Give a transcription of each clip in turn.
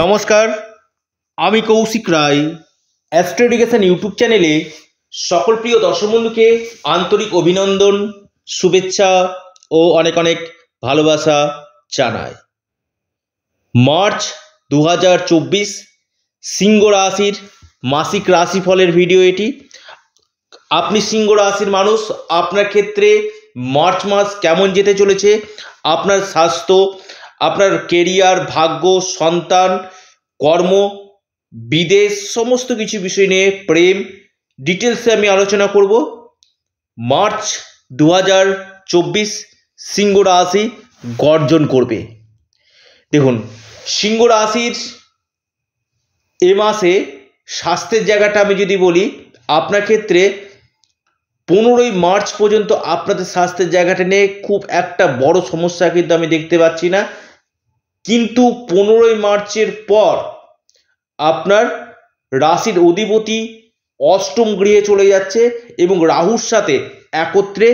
নমস্কার আমি কৌশিক রায় অ্যাস্ট্রোডিকেশন ইউটিউব চ্যানেলে সকল প্রিয় দর্শক বন্ধুকে আন্তরিক অভিনন্দন শুভেচ্ছা ও অনেক অনেক ভালোবাসা জানায় মার্চ দু হাজার চব্বিশ সিংহ রাশির মাসিক রাশিফলের ভিডিও এটি আপনি সিংহ রাশির মানুষ আপনার ক্ষেত্রে মার্চ মাস কেমন যেতে চলেছে আপনার স্বাস্থ্য আপনার কেরিয়ার ভাগ্য সন্তান কর্ম বিদেশ সমস্ত কিছু বিষয় নিয়ে প্রেম ডিটেলসে আমি আলোচনা করব মার্চ দু হাজার চব্বিশ সিংহ রাশি গর্জন করবে দেখুন সিংহ রাশির এ মাসে স্বাস্থ্যের জায়গাটা আমি যদি বলি আপনার ক্ষেত্রে পনেরোই মার্চ পর্যন্ত আপনাদের স্বাস্থ্যের জায়গাটা নিয়ে খুব একটা বড় সমস্যা কিন্তু আমি দেখতে পাচ্ছি না কিন্তু পনেরোই মার্চের পর আপনার রাশির অধিপতি অষ্টম গৃহে চলে যাচ্ছে এবং রাহুর সাথে একত্রে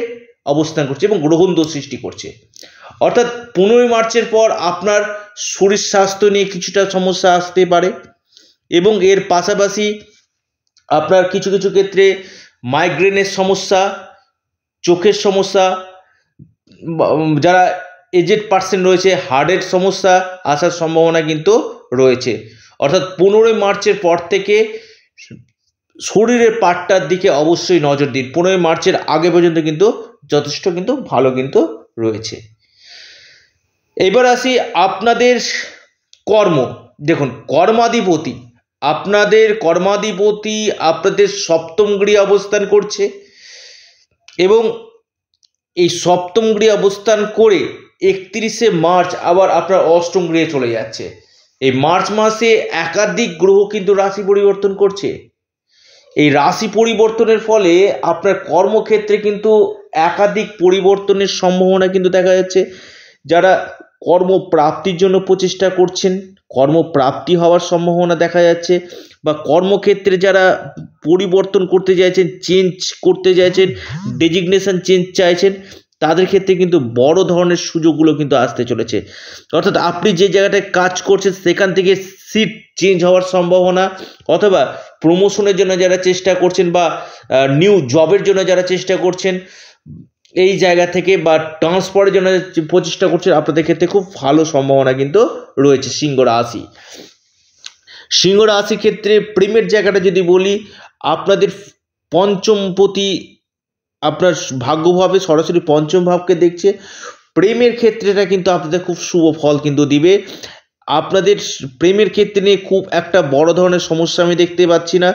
অবস্থান করছে এবং গ্রহণ দোষ সৃষ্টি করছে অর্থাৎ পনেরোই মার্চের পর আপনার শরীর স্বাস্থ্য নিয়ে কিছুটা সমস্যা আসতে পারে এবং এর পাশাপাশি আপনার কিছু কিছু ক্ষেত্রে মাইগ্রেনের সমস্যা চোখের সমস্যা যারা এজেড পার্সেন্ট রয়েছে হার্টের সমস্যা আসার সম্ভাবনা কিন্তু রয়েছে অর্থাৎ পনেরোই মার্চের পর থেকে শরীরের পার্টটার দিকে অবশ্যই নজর দিন পনেরোই মার্চের আগে পর্যন্ত কিন্তু যথেষ্ট কিন্তু ভালো কিন্তু রয়েছে এবার আসি আপনাদের কর্ম দেখুন কর্মাধিপতি আপনাদের কর্মাধিপতি আপনাদের সপ্তম গৃহে অবস্থান করছে এবং এই সপ্তম গৃহে অবস্থান করে একত্রিশে মার্চ আবার আপনার অষ্টম গৃহে চলে যাচ্ছে এই মার্চ মাসে একাধিক গ্রহ কিন্তু রাশি পরিবর্তন করছে এই রাশি পরিবর্তনের ফলে আপনার কর্মক্ষেত্রে কিন্তু একাধিক পরিবর্তনের সম্ভাবনা কিন্তু দেখা যাচ্ছে যারা কর্মপ্রাপ্তির জন্য প্রচেষ্টা করছেন কর্মপ্রাপ্তি হওয়ার সম্ভাবনা দেখা যাচ্ছে বা কর্মক্ষেত্রে যারা পরিবর্তন করতে চাইছেন চেঞ্জ করতে চাইছেন ডেজিগনেশন চেঞ্জ চাইছেন তাদের ক্ষেত্রে কিন্তু বড় ধরনের সুযোগগুলো কিন্তু আসতে চলেছে অর্থাৎ আপনি যে জায়গাটায় কাজ করছেন সেখান থেকে সিট চেঞ্জ হওয়ার সম্ভাবনা অথবা প্রমোশনের জন্য যারা চেষ্টা করছেন বা নিউ জবের জন্য যারা চেষ্টা করছেন এই জায়গা থেকে বা ট্রান্সফারের জন্য প্রচেষ্টা করছেন আপনাদের ক্ষেত্রে খুব ভালো সম্ভাবনা কিন্তু রয়েছে সিংহ রাশি সিংহ রাশির ক্ষেত্রে প্রেমের জায়গাটা যদি বলি আপনাদের পঞ্চমপতি আপনার ভাগ্যভাবে সরাসরি পঞ্চম ভাবকে দেখছে প্রেমের ক্ষেত্রেটা কিন্তু আপনাদের খুব শুভ ফল কিন্তু দিবে আপনাদের প্রেমের ক্ষেত্রে নিয়ে খুব একটা বড় ধরনের সমস্যা আমি দেখতে পাচ্ছি না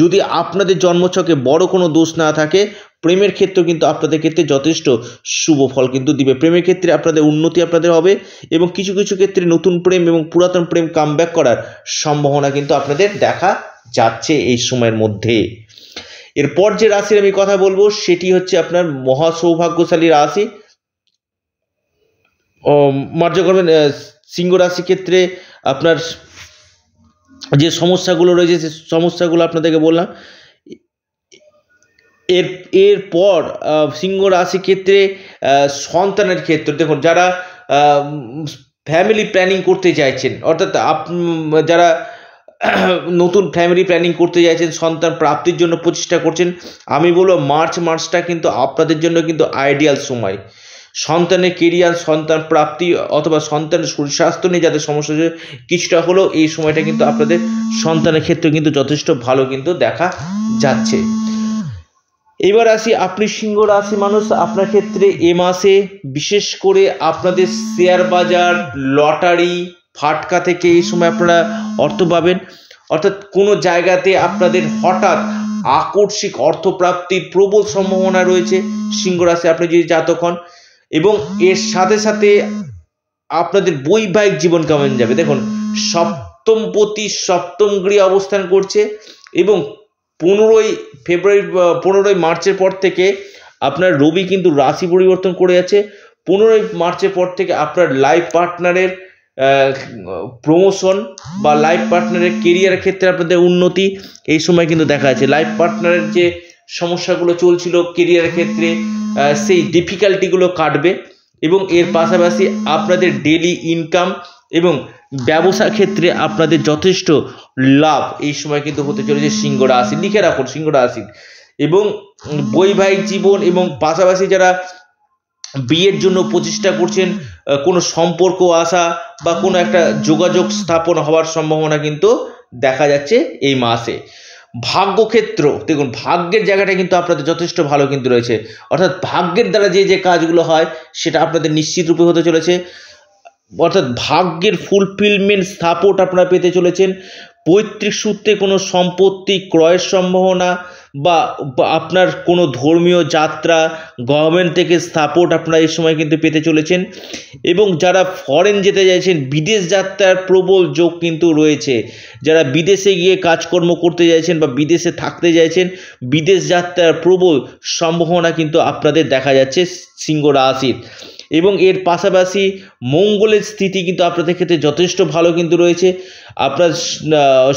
যদি আপনাদের জন্মছকে বড় কোনো দোষ না থাকে প্রেমের ক্ষেত্রে কিন্তু আপনাদের ক্ষেত্রে যথেষ্ট শুভ ফল কিন্তু দিবে প্রেমের ক্ষেত্রে আপনাদের উন্নতি আপনাদের হবে এবং কিছু কিছু ক্ষেত্রে নতুন প্রেম এবং পুরাতন প্রেম কামব্যাক করার সম্ভাবনা কিন্তু আপনাদের দেখা যাচ্ছে এই সময়ের মধ্যে এরপর যে রাশির আমি কথা বলবো সেটি হচ্ছে আপনার মহা সৌভাগ্যশালী রাশি মর্যাদা করবেন সিংহ রাশি ক্ষেত্রে আপনার যে সমস্যাগুলো রয়েছে সে সমস্যাগুলো আপনাদেরকে বললাম এর এরপর সিংহ রাশি ক্ষেত্রে সন্তানের ক্ষেত্রে দেখুন যারা ফ্যামিলি প্ল্যানিং করতে চাইছেন অর্থাৎ আপ যারা নতুন ফ্যামিলি প্ল্যানিং করতে চাইছেন সন্তান প্রাপ্তির জন্য প্রচেষ্টা করছেন আমি বলবো মার্চ মার্চটা কিন্তু আপনাদের জন্য কিন্তু আইডিয়াল সময় সন্তানের কেরিয়ার সন্তান প্রাপ্তি অথবা সন্তানের সুস্বাস্থ্য নিয়ে যাদের সমস্যা হয়েছে কিছুটা হলেও এই সময়টা কিন্তু আপনাদের সন্তানের ক্ষেত্রে কিন্তু যথেষ্ট ভালো কিন্তু দেখা যাচ্ছে এবার আসি আপনি সিংহ রাশি মানুষ আপনার ক্ষেত্রে এ মাসে বিশেষ করে আপনাদের শেয়ার বাজার লটারি ফাটকা থেকে এই সময় আপনারা অর্থ পাবেন অর্থাৎ কোনো জায়গাতে আপনাদের হঠাৎ আকস্মিক অর্থপ্রাপ্তির প্রবল সম্ভাবনা রয়েছে সিংহ রাশি আপনি যদি জাতক হন এবং এর সাথে সাথে আপনাদের বৈবাহিক জীবন কেমন যাবে দেখুন সপ্তমপতি সপ্তম গৃহে অবস্থান করছে এবং পনেরোই ফেব্রুয়ারি পনেরোই মার্চের পর থেকে আপনার রবি কিন্তু রাশি পরিবর্তন করে যাচ্ছে পনেরোই মার্চের পর থেকে আপনার লাইফ পার্টনারের প্রমোশন বা লাইফ পার্টনারের কেরিয়ারের ক্ষেত্রে আপনাদের উন্নতি এই সময় কিন্তু দেখা যাচ্ছে লাইফ পার্টনারের যে সমস্যাগুলো চলছিল কেরিয়ারের ক্ষেত্রে সেই ডিফিকাল্টিগুলো কাটবে এবং এর পাশাপাশি আপনাদের ডেলি ইনকাম এবং ব্যবসা ক্ষেত্রে আপনাদের যথেষ্ট লাভ এই সময় কিন্তু হতে চলেছে সিংহ রাশি লিখে রাখুন সিংহ রাশি এবং বৈবাহিক জীবন এবং পাশাপাশি যারা বিয়ের জন্য প্রচেষ্টা করছেন কোনো সম্পর্ক আসা বা কোনো একটা যোগাযোগ স্থাপন হওয়ার সম্ভাবনা কিন্তু দেখা যাচ্ছে এই মাসে ভাগ্যক্ষেত্র দেখুন ভাগ্যের জায়গাটা কিন্তু আপনাদের যথেষ্ট ভালো কিন্তু রয়েছে অর্থাৎ ভাগ্যের দ্বারা যে যে কাজগুলো হয় সেটা আপনাদের নিশ্চিত রূপে হতে চলেছে অর্থাৎ ভাগ্যের ফুলফিলমেন্ট সাপোর্ট আপনারা পেতে চলেছেন পৈতৃক সূত্রে কোনো সম্পত্তি ক্রয়ের সম্ভাবনা বা আপনার কোনো ধর্মীয় যাত্রা গভর্নমেন্ট থেকে সাপোর্ট আপনারা এই সময় কিন্তু পেতে চলেছেন এবং যারা ফরেন যেতে চাইছেন বিদেশ যাত্রার প্রবল যোগ কিন্তু রয়েছে যারা বিদেশে গিয়ে কাজকর্ম করতে চাইছেন বা বিদেশে থাকতে চাইছেন বিদেশ যাত্রার প্রবল সম্ভাবনা কিন্তু আপনাদের দেখা যাচ্ছে সিংহ রাশির এবং এর পাশাপাশি মঙ্গলের স্থিতি কিন্তু আপনাদের ক্ষেত্রে যথেষ্ট ভালো কিন্তু রয়েছে আপনার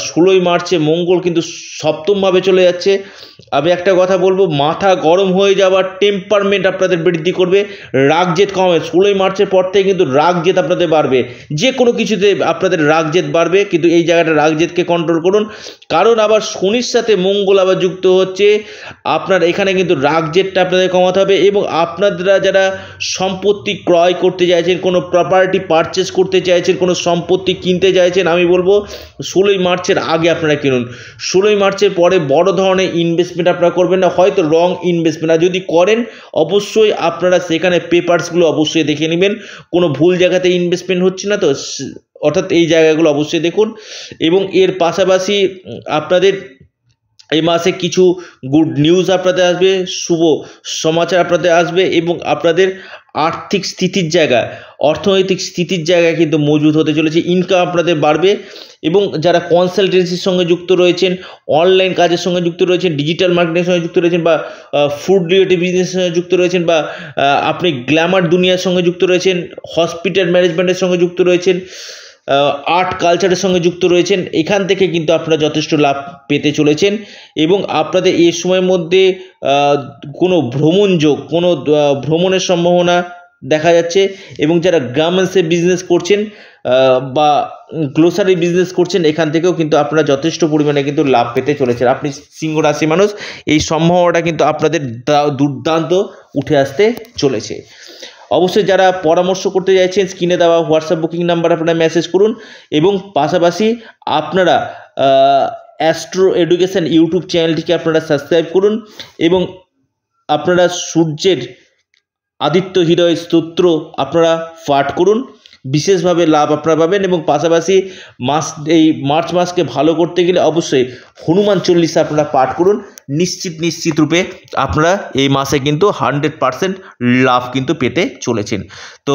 ষোলোই মার্চে মঙ্গল কিন্তু সপ্তমভাবে চলে যাচ্ছে আমি একটা কথা বলবো মাথা গরম হয়ে যাওয়ার টেম্পারমেন্ট আপনাদের বৃদ্ধি করবে রাগ জেদ কমে ষোলোই মার্চের পর থেকে কিন্তু রাগ জেদ আপনাদের বাড়বে যে কোনো কিছুতে আপনাদের রাগ জেদ বাড়বে কিন্তু এই জায়গাটা রাগ জেদকে কন্ট্রোল করুন কারণ আবার শনির সাথে মঙ্গল আবার যুক্ত হচ্ছে আপনার এখানে কিন্তু রাগ জেদটা আপনাদের কমাতে হবে এবং আপনারা যারা সম্পত্তি সম্পত্তি ক্রয় করতে চাইছেন কোনো প্রপার্টি পারচেস করতে চাইছেন কোনো সম্পত্তি কিনতে চাইছেন আমি বলবো ষোলোই মার্চের আগে আপনারা কিনুন ষোলোই মার্চের পরে বড় ধরনের ইনভেস্টমেন্ট আপনারা করবেন না হয়তো রং ইনভেস্টমেন্ট আর যদি করেন অবশ্যই আপনারা সেখানে পেপার্সগুলো অবশ্যই দেখে নেবেন কোনো ভুল জায়গাতে ইনভেস্টমেন্ট হচ্ছে না তো অর্থাৎ এই জায়গাগুলো অবশ্যই দেখুন এবং এর পাশাপাশি আপনাদের এই মাসে কিছু গুড নিউজ আপনাদের আসবে শুভ সমাচার আপনাদের আসবে এবং আপনাদের আর্থিক স্থিতির জায়গা অর্থনৈতিক স্থিতির জায়গা কিন্তু মজুদ হতে চলেছে ইনকাম আপনাদের বাড়বে এবং যারা কনসালটেন্সির সঙ্গে যুক্ত রয়েছেন অনলাইন কাজের সঙ্গে যুক্ত রয়েছেন ডিজিটাল মার্কেটের সঙ্গে যুক্ত রয়েছেন বা ফুড রিলেটেড বিজনেসের সঙ্গে যুক্ত রয়েছেন বা আপনি গ্ল্যামার দুনিয়ার সঙ্গে যুক্ত রয়েছেন হসপিটাল ম্যানেজমেন্টের সঙ্গে যুক্ত রয়েছেন আর্ট কালচারের সঙ্গে যুক্ত রয়েছেন এখান থেকে কিন্তু আপনারা যথেষ্ট লাভ পেতে চলেছেন এবং আপনাদের এই সময়ের মধ্যে কোনো ভ্রমণ যোগ কোনো ভ্রমণের সম্ভাবনা দেখা যাচ্ছে এবং যারা গার্মেন্টসে বিজনেস করছেন বা গ্লোসারি বিজনেস করছেন এখান থেকেও কিন্তু আপনারা যথেষ্ট পরিমাণে কিন্তু লাভ পেতে চলেছেন আপনি সিংহ রাশি মানুষ এই সম্ভাবনাটা কিন্তু আপনাদের দুর্দান্ত উঠে আসতে চলেছে অবশ্যই যারা পরামর্শ করতে চাইছেন স্ক্রিনে দেওয়া হোয়াটসঅ্যাপ বুকিং নাম্বার আপনারা মেসেজ করুন এবং পাশাপাশি আপনারা অ্যাস্ট্রো এডুকেশান ইউটিউব চ্যানেলটিকে আপনারা সাবস্ক্রাইব করুন এবং আপনারা সূর্যের আদিত্য হৃদয় স্তোত্র আপনারা পাঠ করুন বিশেষভাবে লাভ আপনারা পাবেন এবং পাশাপাশি মাস এই মার্চ মাসকে ভালো করতে গেলে অবশ্যই হনুমান চল্লিশ আপনারা পাঠ করুন নিশ্চিত নিশ্চিত রূপে আপনারা এই মাসে কিন্তু হান্ড্রেড পারসেন্ট লাভ কিন্তু পেতে চলেছেন তো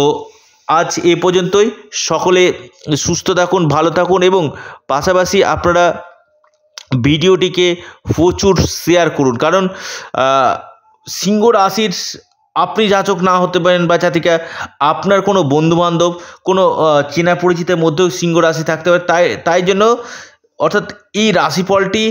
আজ এ পর্যন্তই সকলে সুস্থ থাকুন ভালো থাকুন এবং পাশাপাশি আপনারা ভিডিওটিকে প্রচুর শেয়ার করুন কারণ সিংহ রাশির আপনি যাচক না হতে পারেন বা জাতিকা আপনার কোনো বন্ধুবান্ধব কোনো চেনা পরিচিতের মধ্যেও সিংহ রাশি থাকতে পারে তাই তাই জন্য অর্থাৎ এই রাশিফলটি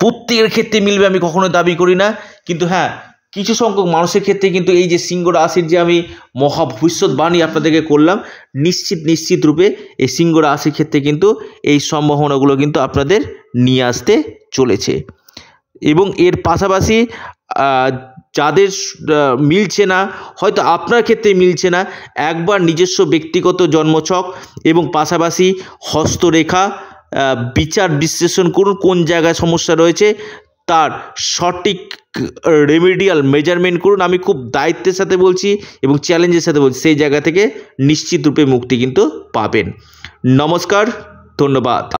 প্রত্যেকের ক্ষেত্রে মিলবে আমি কখনো দাবি করি না কিন্তু হ্যাঁ কিছু সংখ্যক মানুষের ক্ষেত্রে কিন্তু এই যে সিংহ রাশির যে আমি মহা ভবিষ্যৎবাণী আপনাদেরকে করলাম নিশ্চিত নিশ্চিত রূপে এই সিংহ রাশির ক্ষেত্রে কিন্তু এই সম্ভাবনাগুলো কিন্তু আপনাদের নিয়ে আসতে চলেছে এবং এর পাশাপাশি যাদের মিলছে না হয়তো আপনার ক্ষেত্রে মিলছে না একবার নিজস্ব ব্যক্তিগত জন্মছক এবং পাশাপাশি হস্তরেখা বিচার বিশ্লেষণ করুন কোন জায়গায় সমস্যা রয়েছে তার সঠিক রেমিডিয়াল মেজারমেন্ট করুন আমি খুব দায়িত্বের সাথে বলছি এবং চ্যালেঞ্জের সাথে বলছি সেই জায়গা থেকে নিশ্চিত রূপে মুক্তি কিন্তু পাবেন নমস্কার ধন্যবাদ